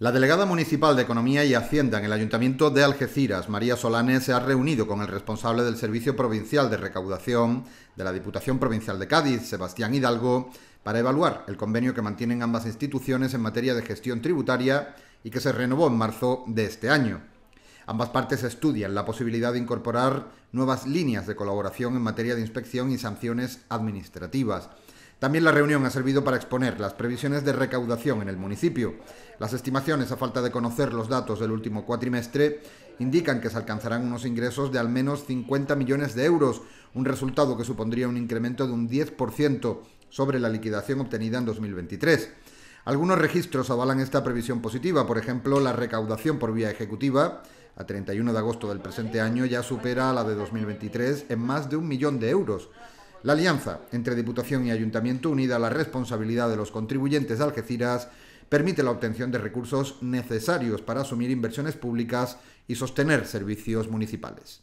La delegada municipal de Economía y Hacienda en el Ayuntamiento de Algeciras, María Solanes, se ha reunido con el responsable del Servicio Provincial de Recaudación de la Diputación Provincial de Cádiz, Sebastián Hidalgo, para evaluar el convenio que mantienen ambas instituciones en materia de gestión tributaria y que se renovó en marzo de este año. Ambas partes estudian la posibilidad de incorporar nuevas líneas de colaboración en materia de inspección y sanciones administrativas. También la reunión ha servido para exponer las previsiones de recaudación en el municipio. Las estimaciones, a falta de conocer los datos del último cuatrimestre, indican que se alcanzarán unos ingresos de al menos 50 millones de euros, un resultado que supondría un incremento de un 10% sobre la liquidación obtenida en 2023. Algunos registros avalan esta previsión positiva, por ejemplo, la recaudación por vía ejecutiva a 31 de agosto del presente año ya supera a la de 2023 en más de un millón de euros. La alianza entre Diputación y Ayuntamiento unida a la responsabilidad de los contribuyentes de Algeciras permite la obtención de recursos necesarios para asumir inversiones públicas y sostener servicios municipales.